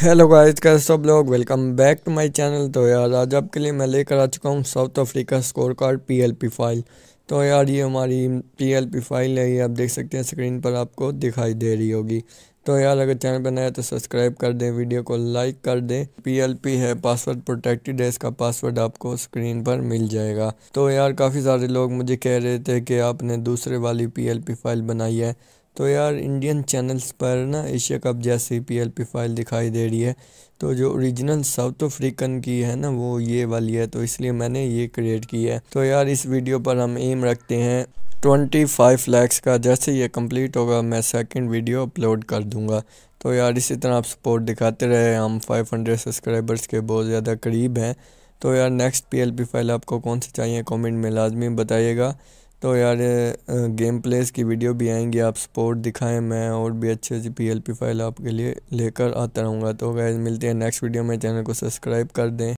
hello guys का सब लोग welcome back to my channel तो यार आज आपके लिए मैं लेकर आ चुका हूँ South Africa score card PLP file तो यार ये हमारी पीएलपी फाइल है ये आप देख सकते हैं स्क्रीन पर आपको दिखाई दे रही होगी तो यार अगर चैनल पर नया तो सब्सक्राइब कर दें वीडियो को लाइक कर दें पी है पासवर्ड प्रोटेक्टेड है इसका पासवर्ड आपको स्क्रीन पर मिल जाएगा तो यार काफ़ी सारे लोग मुझे कह रहे थे कि आपने दूसरे वाली पी फाइल बनाई है तो यार इंडियन चैनल्स पर ना एशिया कप जैसी पी फाइल दिखाई दे रही है तो जो ओरिजिनल साउथ अफ्रीकन की है ना वो ये वाली है तो इसलिए मैंने ये क्रिएट की है तो यार इस वीडियो पर हम एम रखते हैं ट्वेंटी फाइव लैक्स का जैसे ये कंप्लीट होगा मैं सेकंड वीडियो अपलोड कर दूंगा तो यार इसी तरह आप सपोर्ट दिखाते रहे हम फाइव हंड्रेड सब्सक्राइबर्स के बहुत ज़्यादा करीब हैं तो यार नेक्स्ट पीएलपी फाइल आपको कौन सी चाहिए कमेंट में लाजमी बताइएगा तो यार गेम प्लेस की वीडियो भी आएंगी आप सपोर्ट दिखाएं मैं और भी अच्छे अच्छी पी एल पी फाइल आपके लिए लेकर आता रहूँगा तो गैस मिलते हैं नेक्स्ट वीडियो में चैनल को सब्सक्राइब कर दें